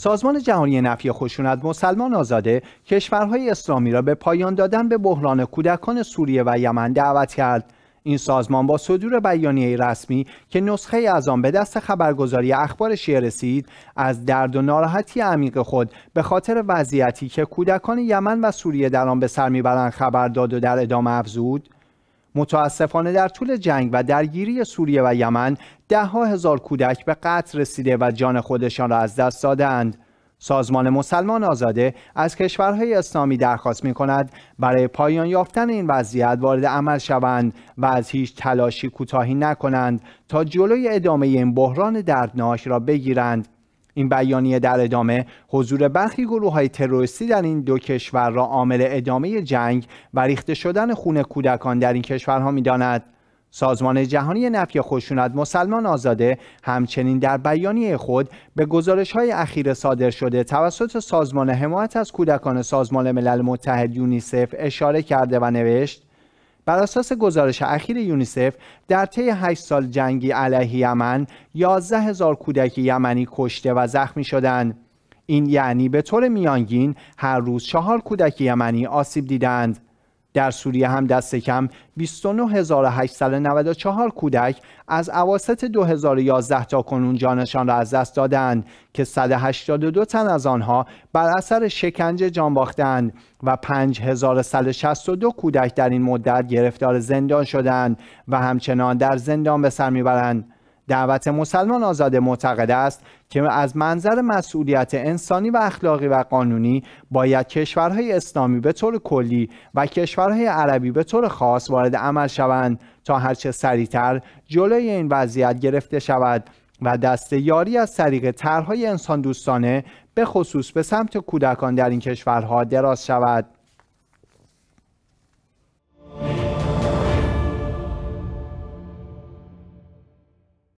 سازمان جهانی نفی خشونت مسلمان آزاده کشورهای اسلامی را به پایان دادن به بحران کودکان سوریه و یمن دعوت کرد این سازمان با صدور بیانیه رسمی که نسخه از آن به دست خبرگزاری اخبار شیعه رسید از درد و ناراحتی عمیق خود به خاطر وضعیتی که کودکان یمن و سوریه در آن به سر میبرند خبر داد و در ادامه افزود متاسفانه در طول جنگ و درگیری سوریه و یمن دهها هزار کودک به قتل رسیده و جان خودشان را از دست دادند. سازمان مسلمان آزاده از کشورهای اسلامی درخواست می کند برای پایان یافتن این وضعیت وارد عمل شوند و از هیچ تلاشی کوتاهی نکنند تا جلوی ادامه این بحران دردناک را بگیرند این بیانیه در ادامه حضور برخی گروه های تروریستی در این دو کشور را عامل ادامه جنگ و ریخته شدن خون کودکان در این کشورها میداند سازمان جهانی نفی خشونت مسلمان آزاده همچنین در بیانیه خود به گزارش های اخیر صادر شده توسط سازمان حمایت از کودکان سازمان ملل متحد یونیسف اشاره کرده و نوشت بر اساس گزارش اخیر یونیسف در طی 8 سال جنگی علیه یمن 11 هزار کودک یمنی کشته و زخمی شدند این یعنی به طور میانگین هر روز چهار کودک یمنی آسیب دیدند در سوریه هم دست کم 29894 کودک از اواسط 2011 تا کنون جانشان را از دست دادند که 182 تن از آنها بر اثر شکنجه جان باختند و 5162 کودک در این مدت گرفتار زندان شدند و همچنان در زندان به سر میبرند دعوت مسلمان آزاده معتقد است که از منظر مسئولیت انسانی و اخلاقی و قانونی باید کشورهای اسلامی به طور کلی و کشورهای عربی به طور خاص وارد عمل شوند تا هرچه سریعتر جلوی این وضعیت گرفته شود و دست یاری از طریق طرحهای انسان دوستانه به خصوص به سمت کودکان در این کشورها دراز شود